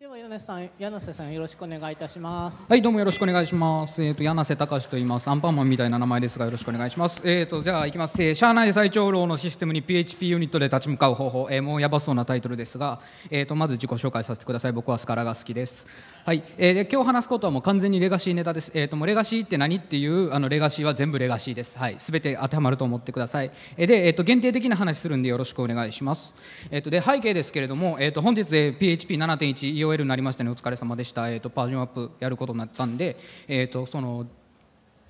では柳瀬さん、柳瀬さんよろしくお願いいたします。はい、どうもよろしくお願いします。えっ、ー、と柳瀬隆と言います。アンパンマンみたいな名前ですがよろしくお願いします。えっ、ー、とじゃあ行きます。えー、社内最長老のシステムに PHP ユニットで立ち向かう方法。えー、もうやばそうなタイトルですが、えっ、ー、とまず自己紹介させてください。僕はスカラが好きです。はい、えー、で今日話すことはもう完全にレガシーネタです。えっ、ー、ともうレガシーって何っていうあのレガシーは全部レガシーです。はい、すべて当てはまると思ってください。えー、でえっ、と限定的な話するんでよろしくお願いします。えっ、とで背景ですけれども、えっ、と本日、えー、PHP 7.1 o l になりましたねお疲れ様でした、えーと、パバージョンアップやることになったんで、えーと、その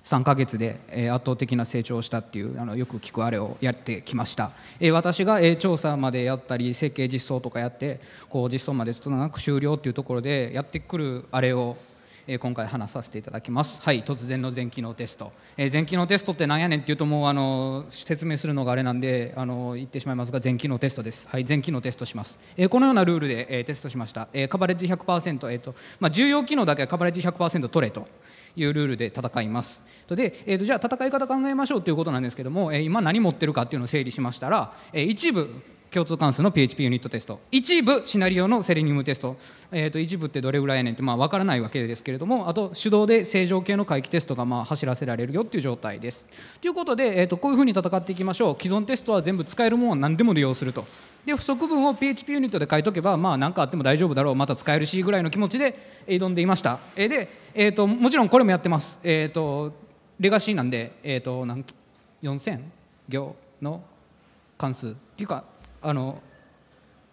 3か月で、えー、圧倒的な成長をしたっていうあのよく聞くあれをやってきました、えー、私が、えー、調査までやったり設計実装とかやってこう実装までつなく終了っていうところでやってくるあれをえ今回話させていただきます。はい、突然の全機能テスト。えー、前期のテストってなんやねんっていうともうあの説明するのがあれなんであの言ってしまいますが前期のテストです。はい、前期のテストします。えー、このようなルールで、えテストしました。えカバレッジ100%えっ、とまあ、重要機能だけはカバレッジ100%取れと。いうルールで戦います。で、えー、とじゃあ戦い方考えましょうということなんですけども、え今何持ってるかっていうのを整理しましたら、え一部共通関数の PHP ユニットテスト一部シナリオのセレニウムテスト、えー、と一部ってどれぐらいやねんってまあ分からないわけですけれどもあと手動で正常系の回帰テストがまあ走らせられるよっていう状態ですということで、えー、とこういうふうに戦っていきましょう既存テストは全部使えるものを何でも利用するとで不足分を PHP ユニットで書いとけばまあ何かあっても大丈夫だろうまた使えるしぐらいの気持ちで挑んでいましたで、えー、ともちろんこれもやってます、えー、とレガシーなんで、えー、と4000行の関数っていうかあの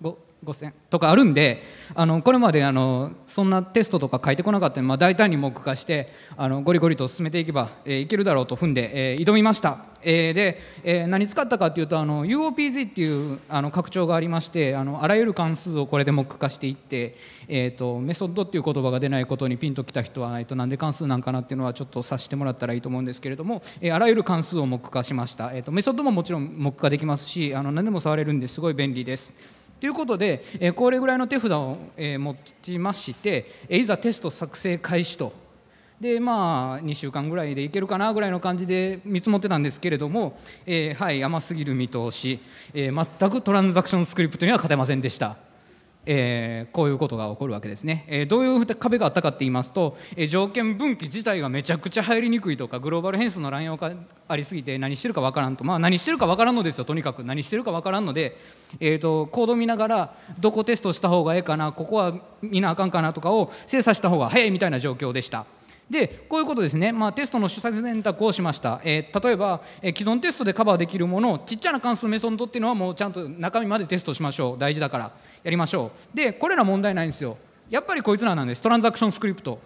5000とかあるんであのこれまであのそんなテストとか書いてこなかったので、まあ、大胆に目化してあのゴリゴリと進めていけば、えー、いけるだろうと踏んで、えー、挑みました、えー、で、えー、何使ったかっていうとあの UOPZ っていうあの拡張がありましてあのあらゆる関数をこれで目化していって、えーと、メソッドっていう言葉が出ないことにピンときた人はないとなんで関数なんかなっていうのはちょっと察してもらったらいいと思うんですけれども、えー、あらゆる関数を目化しました、えーと、メソッドももちろん目化できますしあの何でも触れるんですごい便利です。ということで、えー、これぐらいの手札を、えー、持ちまして、えー、いざテスト作成開始とでまあ2週間ぐらいでいけるかなぐらいの感じで見積もってたんですけれども、えー、はい甘すぎる見通し、えー、全くトランザクションスクリプトには勝てませんでした。えー、こういうことが起こるわけですね、えー、どういう壁があったかって言いますと、えー、条件分岐自体がめちゃくちゃ入りにくいとかグローバル変数の乱用がありすぎて何してるかわからんとまあ何してるかわからんのですよとにかく何してるかわからんので、えーとコード見ながらどこテストした方がええかなここは見なあかんかなとかを精査した方が早いみたいな状況でした。でこういうことですね、まあ、テストの主催選択をしました、えー、例えば、えー、既存テストでカバーできるものをちっちゃな関数メソッドっていうのはもうちゃんと中身までテストしましょう大事だからやりましょうでこれら問題ないんですよやっぱりこいつらなんですトランザクションスクリプト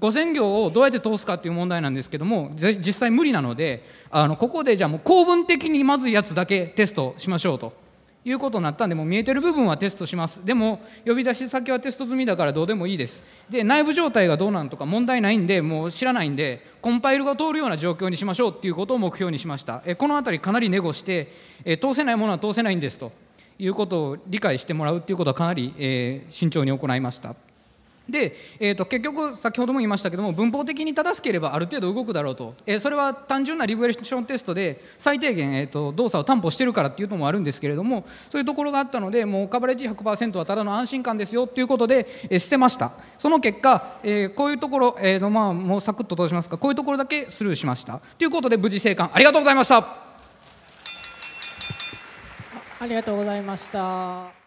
5000行をどうやって通すかっていう問題なんですけども実際無理なのであのここでじゃあもう公文的にまずいやつだけテストしましょうということになったんでもう見えてる部分はテストしますでも呼び出し先はテスト済みだからどうでもいいですで内部状態がどうなんとか問題ないんでもう知らないんでコンパイルが通るような状況にしましょうっていうことを目標にしましたえこの辺りかなりネゴしてえ通せないものは通せないんですということを理解してもらうっていうことはかなり、えー、慎重に行いましたで、えーと、結局先ほども言いましたけども文法的に正しければある程度動くだろうと、えー、それは単純なリグレッションテストで最低限、えーと、動作を担保してるからっていうのもあるんですけれどもそういうところがあったのでもうカバレッジ100%はただの安心感ですよということで、えー、捨てましたその結果、えー、こういうところ、えーとまあ、もうサクッと通しますかこういうところだけスルーしましたということで無事生還ありがとうございましたありがとうございました。